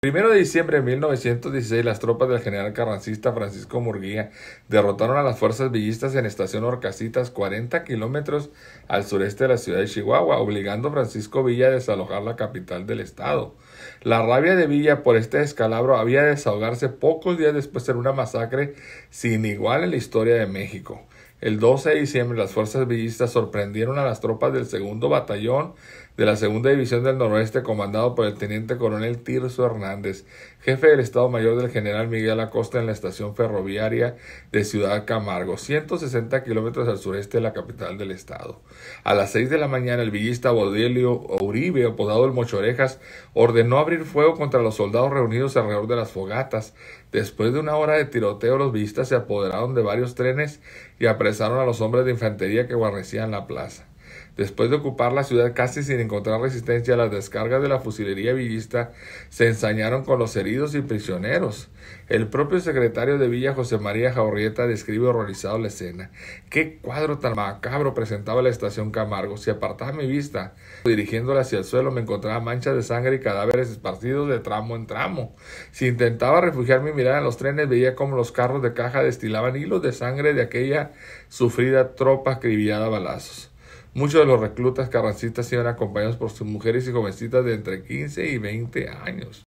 1 de diciembre de 1916, las tropas del general carrancista Francisco Murguía derrotaron a las fuerzas villistas en Estación Orcasitas, 40 kilómetros al sureste de la ciudad de Chihuahua, obligando a Francisco Villa a desalojar la capital del estado. La rabia de Villa por este descalabro había de desahogarse pocos días después en una masacre sin igual en la historia de México. El 12 de diciembre las fuerzas villistas sorprendieron a las tropas del segundo batallón de la segunda división del noroeste comandado por el teniente coronel Tirso Hernández, jefe del Estado Mayor del general Miguel Acosta en la estación ferroviaria de Ciudad Camargo, 160 kilómetros al sureste de la capital del estado. A las 6 de la mañana el villista Bodelio Uribe, apodado el Mochorejas, ordenó abrir fuego contra los soldados reunidos alrededor de las fogatas. Después de una hora de tiroteo los villistas se apoderaron de varios trenes y apresuraron a los hombres de infantería que guarnecían la plaza. Después de ocupar la ciudad casi sin encontrar resistencia, las descargas de la fusilería villista se ensañaron con los heridos y prisioneros. El propio secretario de Villa, José María Jaurrieta, describe horrorizado la escena. Qué cuadro tan macabro presentaba la estación Camargo. Si apartaba mi vista, dirigiéndola hacia el suelo, me encontraba manchas de sangre y cadáveres esparcidos de tramo en tramo. Si intentaba refugiar mi mirada en los trenes, veía cómo los carros de caja destilaban hilos de sangre de aquella sufrida tropa acribillada a balazos. Muchos de los reclutas carrancistas iban acompañados por sus mujeres y jovencitas de entre 15 y 20 años.